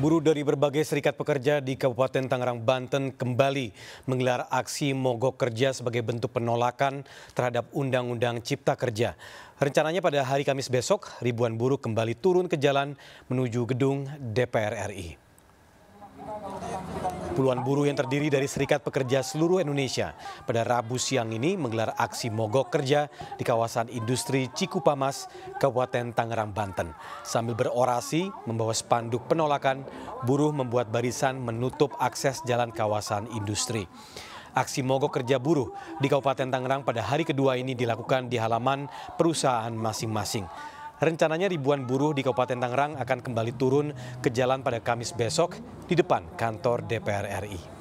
Buruh dari berbagai serikat pekerja di Kabupaten Tangerang, Banten kembali menggelar aksi mogok kerja sebagai bentuk penolakan terhadap Undang-Undang Cipta Kerja. Rencananya pada hari Kamis besok, ribuan buruh kembali turun ke jalan menuju gedung DPR RI. Puluhan buruh yang terdiri dari Serikat Pekerja seluruh Indonesia pada Rabu siang ini menggelar aksi mogok kerja di kawasan industri Cikupamas, Kabupaten Tangerang, Banten. Sambil berorasi, membawa spanduk penolakan, buruh membuat barisan menutup akses jalan kawasan industri. Aksi mogok kerja buruh di Kabupaten Tangerang pada hari kedua ini dilakukan di halaman perusahaan masing-masing. Rencananya ribuan buruh di Kabupaten Tangerang akan kembali turun ke jalan pada Kamis besok di depan kantor DPR RI.